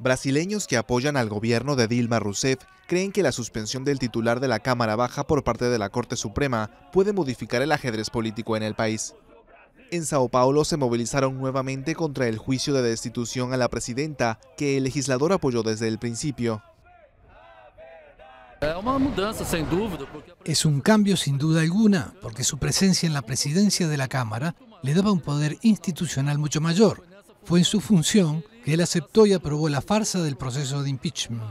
Brasileños que apoyan al gobierno de Dilma Rousseff creen que la suspensión del titular de la Cámara Baja por parte de la Corte Suprema puede modificar el ajedrez político en el país. En Sao Paulo se movilizaron nuevamente contra el juicio de destitución a la presidenta, que el legislador apoyó desde el principio. Es un cambio sin duda alguna, porque su presencia en la presidencia de la Cámara le daba un poder institucional mucho mayor. Fue en su función él aceptó y aprobó la farsa del proceso de impeachment.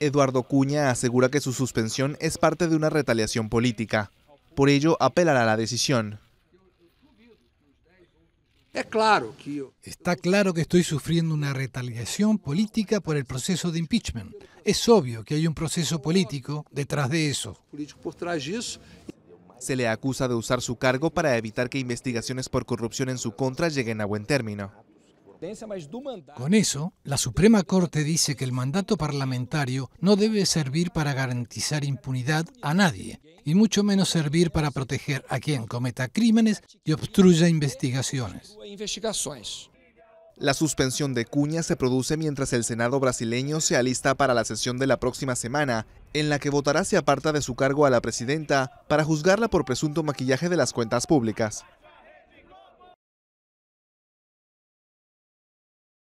Eduardo Cuña asegura que su suspensión es parte de una retaliación política. Por ello, apelará a la decisión. Está claro que estoy sufriendo una retaliación política por el proceso de impeachment. Es obvio que hay un proceso político detrás de eso. Se le acusa de usar su cargo para evitar que investigaciones por corrupción en su contra lleguen a buen término. Con eso, la Suprema Corte dice que el mandato parlamentario no debe servir para garantizar impunidad a nadie, y mucho menos servir para proteger a quien cometa crímenes y obstruya investigaciones. La suspensión de Cuña se produce mientras el Senado brasileño se alista para la sesión de la próxima semana, en la que votará si aparta de su cargo a la presidenta para juzgarla por presunto maquillaje de las cuentas públicas.